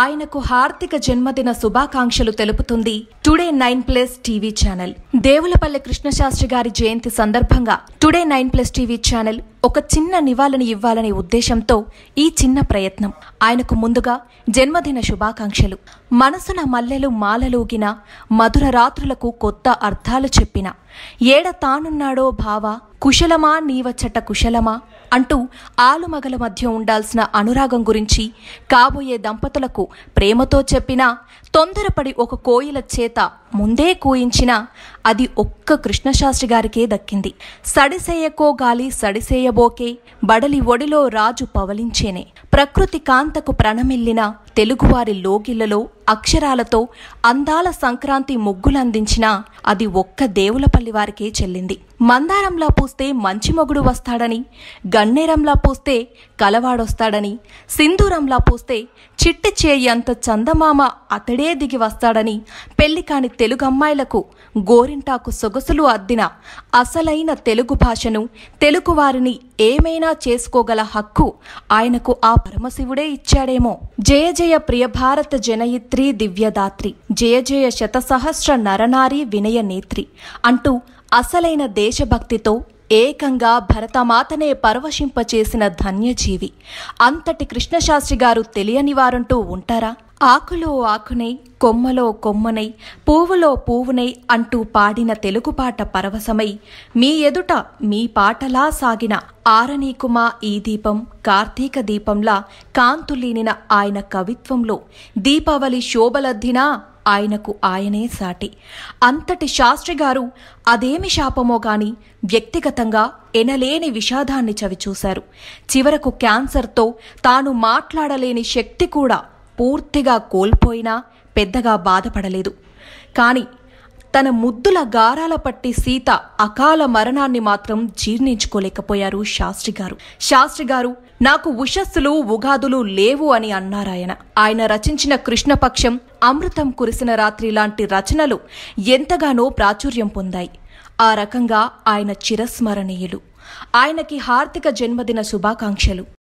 ఆయనకు హార్దిక జన్మదిన శుభాకాంక్షలు తెలుపుతుంది today nine plus TV channel Devulapalli Krishnasastri గారి జయంతి సందర్భంగా today nine plus TV channel ఒక చిన్న నివాళని ఇవ్వాలనే ఉద్దేశంతో ఈ చిన్న ప్రయత్నం ఆయనకు ముందుగా జన్మదిన శుభాకాంక్షలు మనసున మల్లెలు మాలలూగిన మధుర రాత్రులకు కొత్త అర్థాలు చెప్పిన ఏడ తానున్నాడో భావ కుశలమా నీవచ్చట కుశలమా అంటూ ఆలుమగల మధ్య ఉండాల్సిన అనురాగం గురించి కాబోయే దంపతులకు ప్రేమతో చెప్పినా తొందరపడి ఒక కోయిల చేత ముందే కూయించినా అది ఒక్క కృష్ణశాస్త్రి గారికే దక్కింది సడిసేయకో గాలి సడిసేయబోకే బడలి ఒడిలో రాజు పవలించేనే ప్రకృతి కాంతకు ప్రణమిల్లిన తెలుగువారి లోగిళ్లలో అక్షరాలతో అందాల సంక్రాంతి ముగ్గులందించినా అది ఒక్క దేవులపల్లి వారికే చెల్లింది మందారంలా పూస్తే మంచి మొగుడు వస్తాడని గన్నేరంలా పూస్తే కలవాడొస్తాడని సింధూరంలా పూస్తే చిట్టి చేయంత చందమామ అతడే దిగి వస్తాడని పెళ్లి కాని తెలుగు అమ్మాయిలకు గోరింటాకు సొగసులు అద్దిన అసలైన తెలుగు భాషను తెలుగువారిని ఏమైనా చేసుకోగల హక్కు ఆయనకు ఆ పరమశివుడే ఇచ్చాడేమో జయ జయ ప్రియ భారత జనయిత్రి దివ్యదాత్రి జయ జయ శతసహస్ర నరనారి వినయ నేత్రి అంటూ అసలైన దేశభక్తితో ఏకంగా భరతమాతనే పరవశింపచేసిన ధన్యజీవి అంతటి కృష్ణశాస్త్రి గారు తెలియని వారంటూ ఉంటారా ఆకులో ఆకునై కొమ్మలో కొమ్మనై పువ్వులో పువ్వునై అంటూ పాడిన తెలుగు పాట పరవశమై మీ ఎదుట మీ పాటలా సాగిన ఆరణీకుమా ఈ దీపం కార్తీక దీపంలా కాంతులీనిన ఆయన కవిత్వంలో దీపావళి శోభలద్దినా ఆయనకు ఆయనే సాటి అంతటి శాస్త్రి గారు అదేమి శాపమో గాని వ్యక్తిగతంగా ఎనలేని విషాదాన్ని చవిచూశారు చివరకు క్యాన్సర్తో తాను మాట్లాడలేని శక్తి కూడా పూర్తిగా కోల్పోయినా పెద్దగా బాధపడలేదు కాని తన ముద్దుల గారాల పట్టి సీత అకాల మరణాన్ని మాత్రం జీర్ణించుకోలేకపోయారు శాస్త్రి గారు శాస్త్రి గారు నాకు ఉషస్సులు ఉగాదులు లేవు అని అన్నారాయన ఆయన రచించిన కృష్ణపక్షం అమృతం కురిసిన రాత్రి లాంటి రచనలు ఎంతగానో ప్రాచుర్యం పొందాయి ఆ రకంగా ఆయన చిరస్మరణీయులు ఆయనకి హార్దిక జన్మదిన శుభాకాంక్షలు